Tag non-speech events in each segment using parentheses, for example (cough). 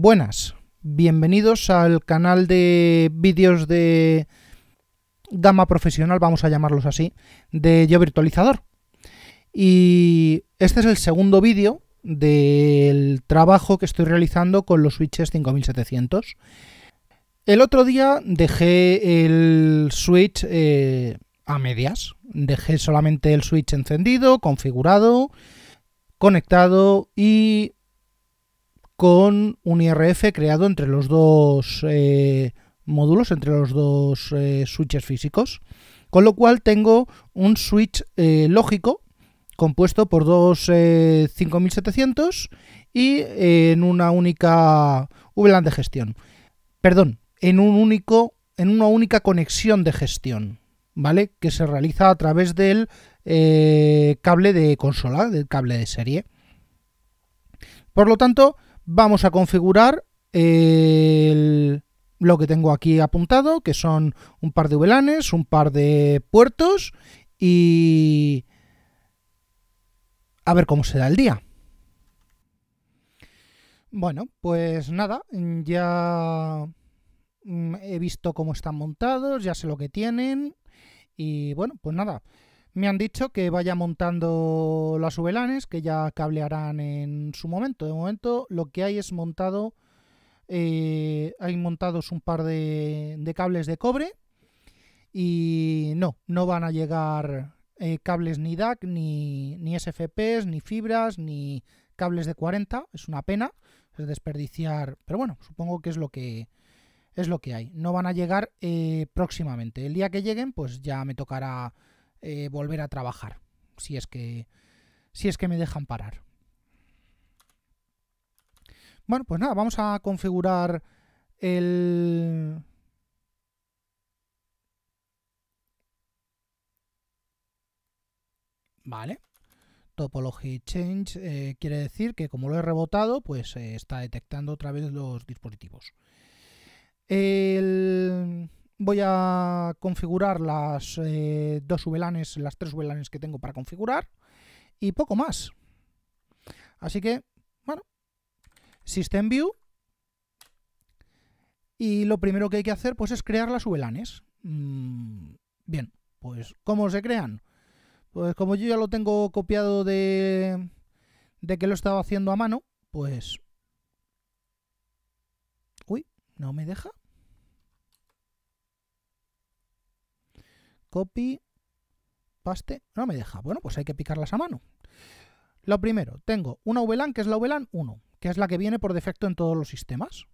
Buenas, bienvenidos al canal de vídeos de gama profesional, vamos a llamarlos así, de Yo Virtualizador. Y este es el segundo vídeo del trabajo que estoy realizando con los switches 5700. El otro día dejé el switch eh, a medias, dejé solamente el switch encendido, configurado, conectado y con un IRF creado entre los dos eh, módulos, entre los dos eh, switches físicos. Con lo cual tengo un switch eh, lógico compuesto por dos 5700 y en una única VLAN de gestión. Perdón, en un único en una única conexión de gestión, ¿vale? Que se realiza a través del cable de consola, del cable de serie. Por lo tanto, vamos a configurar lo que tengo aquí apuntado, que son un par de velanes un par de puertos y a ver cómo se da el día. Bueno, pues nada, ya mm, he visto cómo están montados, ya sé lo que tienen y bueno, pues nada. Me han dicho que vaya montando las VLANs, que ya cablearán en su momento. De momento lo que hay es montado, eh, hay montados un par de, cables de cobre y no, no van a llegar eh, cables ni DAC, ni, ni SFPs, ni fibras, ni cables de 40. Es una pena, es desperdiciar, pero bueno, supongo que es lo que, es lo que hay. No van a llegar eh, próximamente. El día que lleguen, pues ya me tocará eh, volver a trabajar, si es que si es que me dejan parar. Bueno, pues nada, vamos a configurar el Vale. Topology change eh, quiere decir que como lo he rebotado, pues eh, está detectando otra vez los dispositivos. El Voy a configurar las eh, dos VLANs, las tres VLANs que tengo para configurar y poco más. Así que, bueno, System View y lo primero que hay que hacer pues es crear las VLANs. Mm, bien, pues ¿cómo se crean? Pues como yo ya lo tengo copiado de, de que lo estaba haciendo a mano, pues... Uy, no me deja. copy, paste, no me deja. Bueno, pues hay que picarlas a mano. Lo primero, tengo una VLAN que es la VLAN 1, que es la que viene por defecto en todos los sistemas.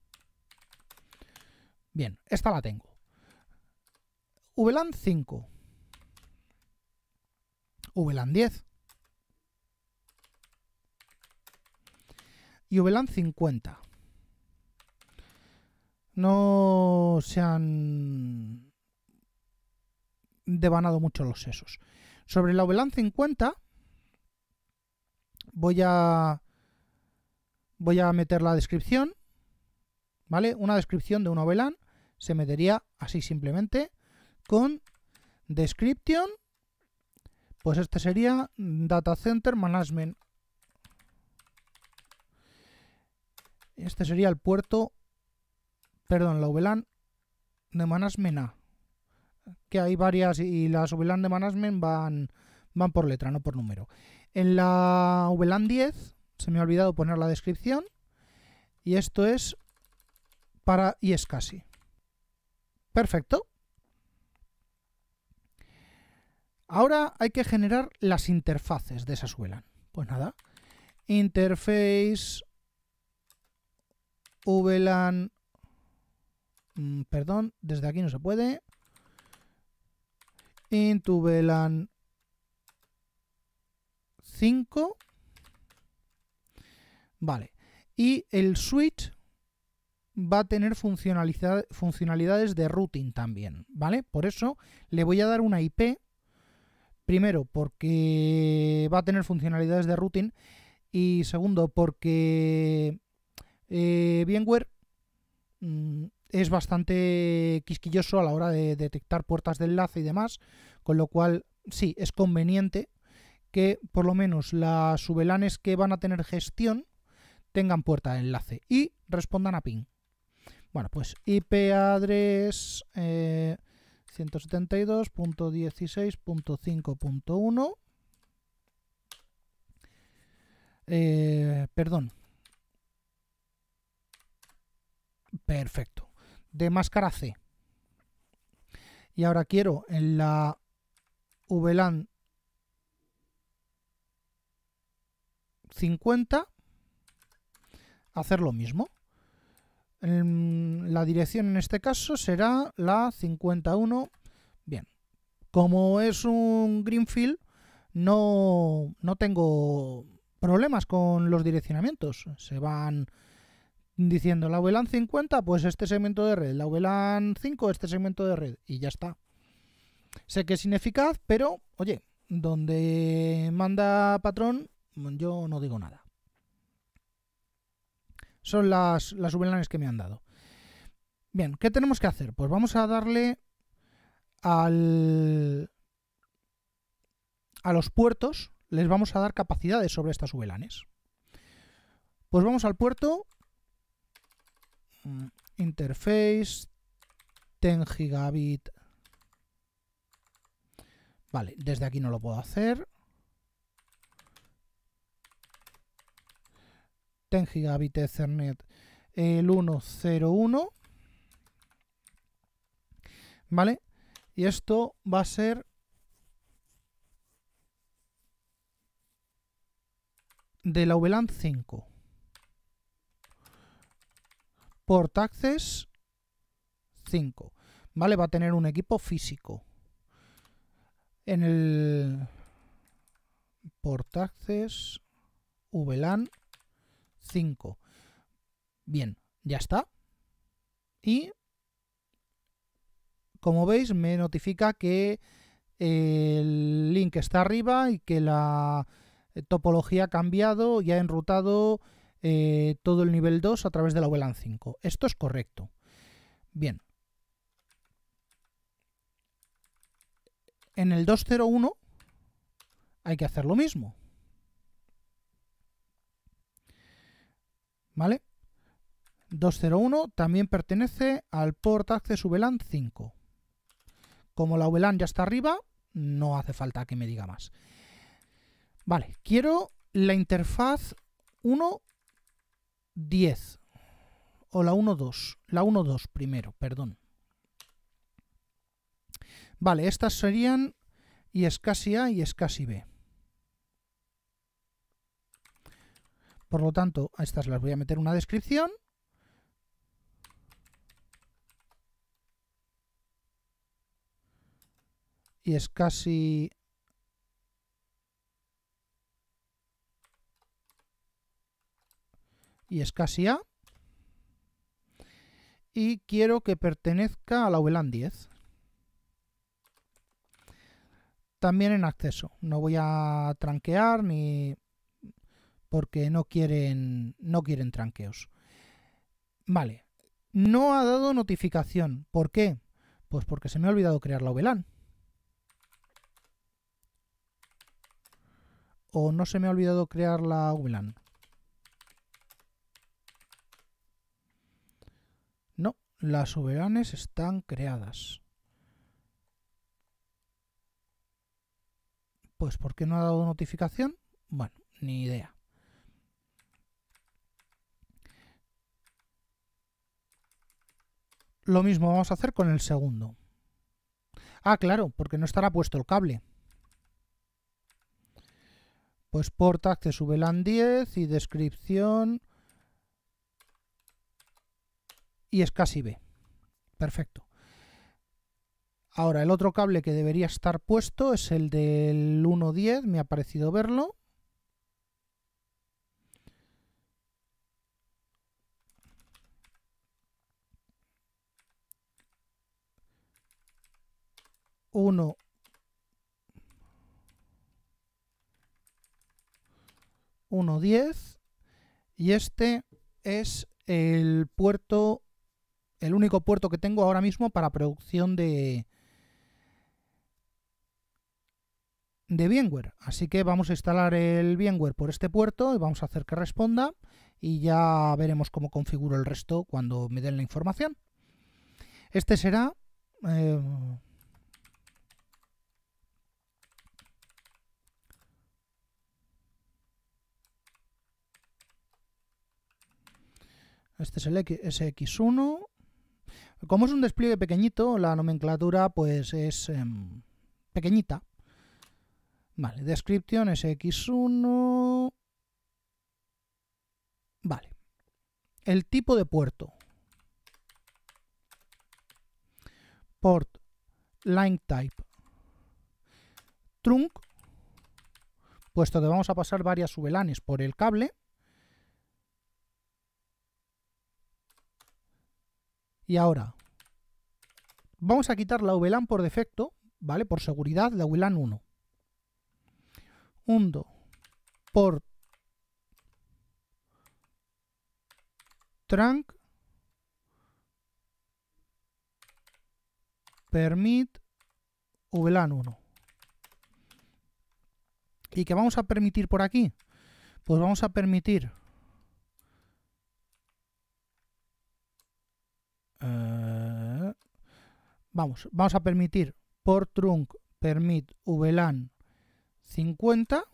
Bien, esta la tengo. VLAN 5. VLAN 10. Y VLAN 50. No sean devanado mucho los sesos. Sobre la Ovelan 50 voy a voy a meter la descripción, ¿vale? Una descripción de una Ovelan se metería así simplemente con description pues este sería data center management este sería el puerto perdón la VLAN de management A que hay varias y las VLAN de Management van, van por letra, no por número. En la VLAN 10, se me ha olvidado poner la descripción, y esto es para y es casi. Perfecto. Ahora hay que generar las interfaces de esas VLAN. Pues nada, interface VLAN, mm, perdón, desde aquí no se puede, tu VLAN 5. Vale. Y el switch va a tener funcionalidades de routing también, ¿vale? Por eso le voy a dar una IP, primero porque va a tener funcionalidades de routing y segundo porque bienware eh, mm, es bastante quisquilloso a la hora de detectar puertas de enlace y demás, con lo cual sí, es conveniente que por lo menos las VLANs que van a tener gestión tengan puerta de enlace y respondan a ping. Bueno, pues IP address 172.16.5.1 perdón. Perfecto de máscara C. Y ahora quiero en la VLAN 50 hacer lo mismo. La dirección en este caso será la 51. Bien, como es un greenfield, no, tengo problemas con los direccionamientos. Se van diciendo la VLAN 50, pues este segmento de red, la VLAN 5, este segmento de red, y ya está. Sé que es ineficaz, pero oye, donde manda patrón, yo no digo nada. Son las, las VLANs que me han dado. Bien, ¿qué tenemos que hacer? Pues vamos a darle al, a los puertos, les vamos a dar capacidades sobre estas VLANs. Pues vamos al puerto Mm, interface 10 gigabit vale desde aquí no lo puedo hacer 10 gigabit ethernet el 101 vale y esto va a ser de la VLAN 5 Portaccess 5. ¿Vale? Va a tener un equipo físico. En el Portaccess VLAN 5. Bien, ya está. Y como veis me notifica que eh, el link está arriba y que la eh, topología ha cambiado y ha enrutado eh, todo el nivel 2 a través de la VLAN 5. Esto es correcto. Bien. En el 201 hay que hacer lo mismo. ¿Vale? 201 también pertenece al port access VLAN 5. Como la VLAN ya está arriba, no hace falta que me diga más. Vale, quiero la interfaz 1 10. O la 1-2. La 1-2 primero, perdón. Vale, estas serían y es casi A y es casi B. Por lo tanto, a estas las voy a meter una descripción. Y es casi y A. Y quiero que pertenezca a la VLAN 10. También en acceso. No voy a tranquear ni porque no quieren no quieren tranqueos. Vale. No ha dado notificación. ¿Por qué? Pues porque se me ha olvidado crear la VLAN. o no se me ha olvidado crear la VLAN. Las VLANs están creadas. Pues ¿por qué no ha dado notificación? Bueno, ni idea. Lo mismo vamos a hacer con el segundo. Ah, claro, porque no estará puesto el cable. Pues porta acceso VLAN 10 y descripción y es casi B. Perfecto. Ahora, el otro cable que debería estar puesto es el del 1.10, me ha parecido verlo. Uno, uno diez, y este es el puerto el único puerto que tengo ahora mismo para producción de de VMware. Así que vamos a instalar el VMware por este puerto y vamos a hacer que responda y ya veremos cómo configuro el resto cuando me den la información. Este será eh, Este es el SX1 como es un despliegue pequeñito, la nomenclatura pues es em, pequeñita. Vale, description x 1 Vale. El tipo de puerto. Port, line type, trunk, puesto que vamos a pasar varias subelanes por el cable. Y ahora, vamos a quitar la VLAN por defecto, ¿vale? Por seguridad, la VLAN 1. Undo por trunk permit VLAN 1. ¿Y qué vamos a permitir por aquí? Pues vamos a permitir... Eh, vamos, vamos a permitir por trunk permit VLAN 50.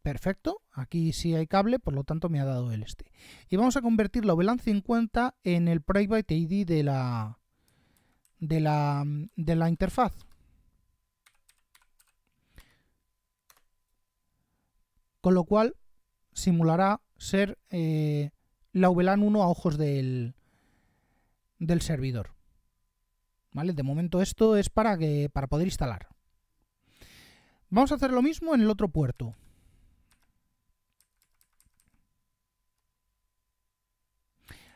Perfecto, aquí sí hay cable, por lo tanto me ha dado el este. Y vamos a convertir la VLAN 50 en el private ID de la, de la, interfaz. Con lo cual simulará ser eh, la VLAN 1 a ojos del, del servidor. ¿Vale? De momento esto es para, que, para poder instalar. Vamos a hacer lo mismo en el otro puerto.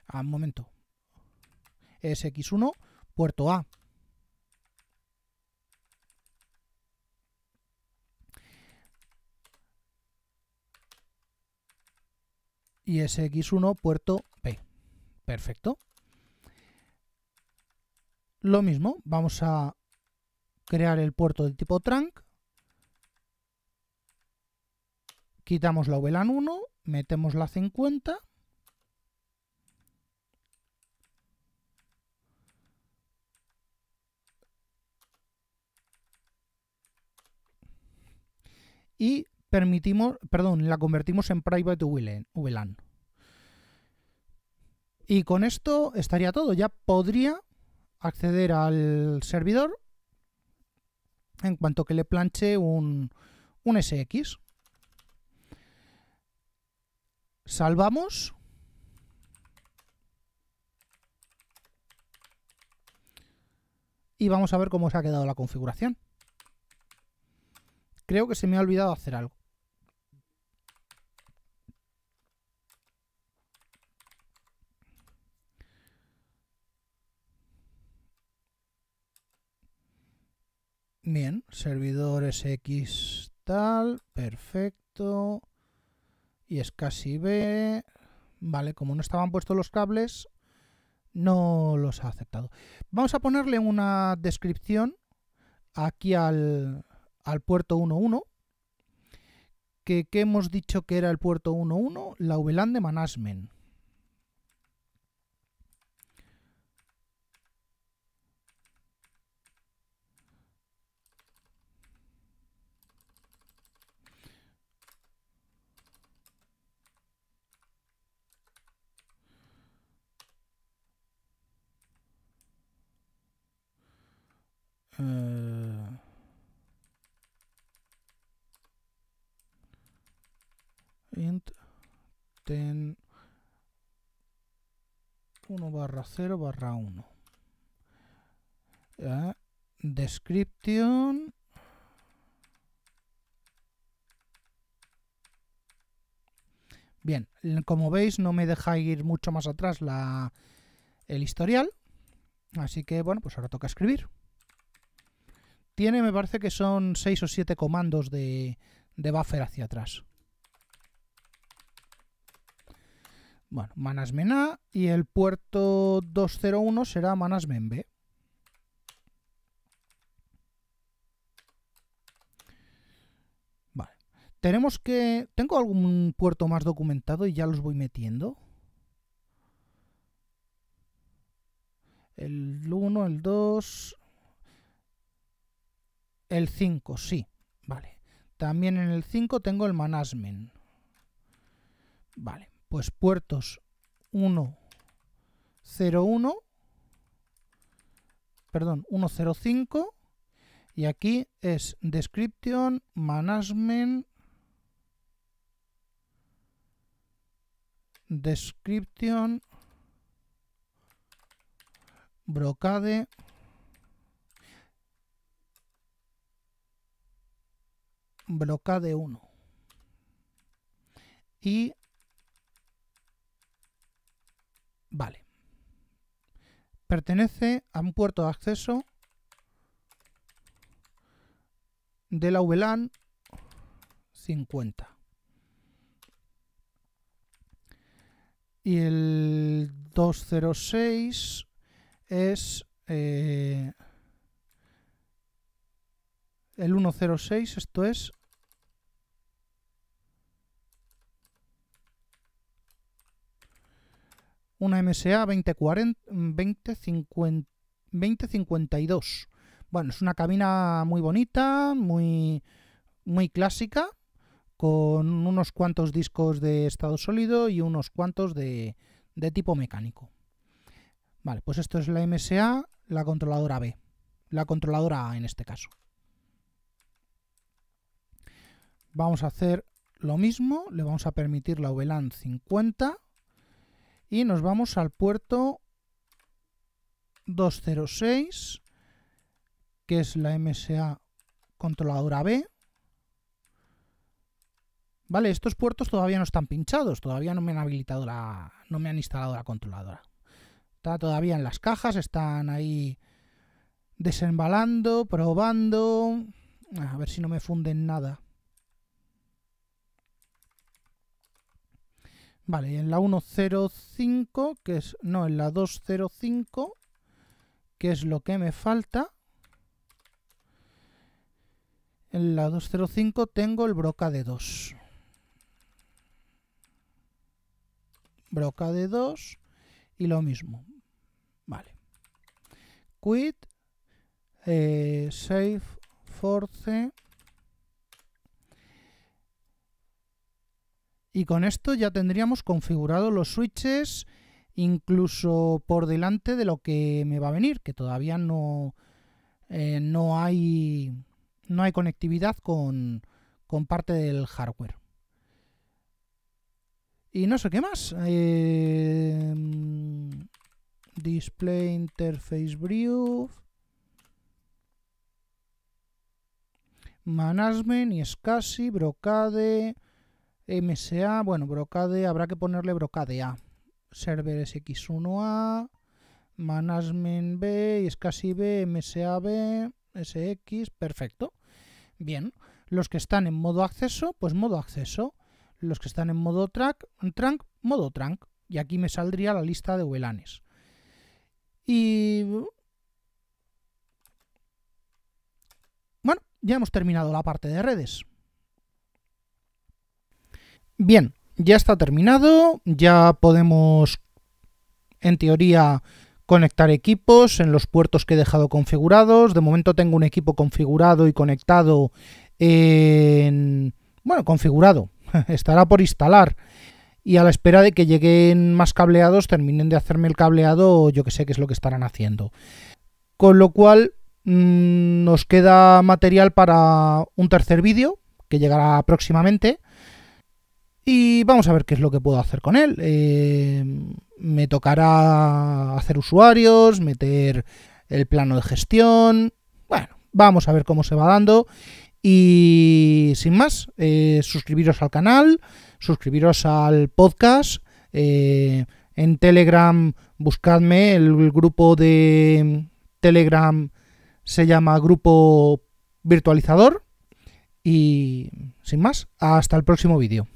Ah, un momento. SX1, puerto A. Y SX1, puerto B. Perfecto. Lo mismo, vamos a crear el puerto de tipo trunk. Quitamos la VLAN 1, metemos la 50. Y permitimos, perdón, la convertimos en private VLAN. Y con esto estaría todo. Ya podría acceder al servidor en cuanto que le planche un, SX. Salvamos. Y vamos a ver cómo se ha quedado la configuración. Creo que se me ha olvidado hacer algo. Bien, es X tal, perfecto. Y es casi B. Vale, como no estaban puestos los cables, no los ha aceptado. Vamos a ponerle una descripción aquí al, puerto 1.1, que, que hemos dicho que era el puerto 1.1, la VLAN de Management. Uh, int 1 barra 0 barra 1 descripción description bien como veis no me deja ir mucho más atrás la el historial así que bueno pues ahora toca escribir tiene, me parece que son 6 o 7 comandos de, de buffer hacia atrás. Bueno, Manasmen A y el puerto 201 será Manasmen B. Vale. Tenemos que... ¿Tengo algún puerto más documentado y ya los voy metiendo? El 1, el 2... El 5, sí. Vale. También en el 5 tengo el management. Vale. Pues puertos 1, 0, 1. Perdón, 105. Y aquí es description, management, description, brocade, blocade 1 y vale pertenece a un puerto de acceso de la VLAN 50 y el 206 es eh, el 106 esto es una MSA 2052. Bueno, es una cabina muy bonita, muy, muy clásica, con unos cuantos discos de estado sólido y unos cuantos de, de tipo mecánico. Vale, pues esto es la MSA, la controladora B, la controladora A en este caso. Vamos a hacer lo mismo, le vamos a permitir la VLAN 50 y nos vamos al puerto 206, que es la MSA controladora B. Vale, estos puertos todavía no están pinchados, todavía no me han habilitado la. no me han instalado la controladora. Está todavía en las cajas, están ahí desembalando, probando. A ver si no me funden nada. Vale, y en la 105, que es... No, en la 205, que es lo que me falta. En la 205 tengo el broca de 2. Broca de 2 y lo mismo. Vale. Quit, eh, save, force... Y con esto ya tendríamos configurados los switches incluso por delante de lo que me va a venir, que todavía no, eh, no, hay, no hay conectividad con, parte del hardware. Y no sé qué más. Em, display Interface Brief. Management, y casi Brocade, MSA, bueno, Brocade, habrá que ponerle Brocade A. Server sx 1 a Management B, y B, MSA B, SX, perfecto. Bien, los que están en modo acceso, pues modo acceso. Los que están en modo track, trunk, modo trunk. Y aquí me saldría la lista de VLANs. Y... Bueno, ya hemos terminado la parte de redes. Bien, ya está terminado, ya podemos en teoría conectar equipos en los puertos que he dejado configurados. De momento tengo un equipo configurado y conectado en... Bueno, configurado. (laughs) Estará por instalar. Y a la espera de que lleguen más cableados, terminen de hacerme el cableado, yo que sé qué es lo que estarán haciendo. Con lo cual, mm, nos queda material para un tercer vídeo, que llegará próximamente y vamos a ver qué es lo que puedo hacer con él. Eh, me tocará hacer usuarios, meter el plano de gestión. Bueno, vamos a ver cómo se va dando. Y sin más, eh, suscribiros al canal, suscribiros al podcast. Eh, en Telegram, buscadme el grupo de Telegram se llama Grupo Virtualizador. Y sin más, hasta el próximo vídeo.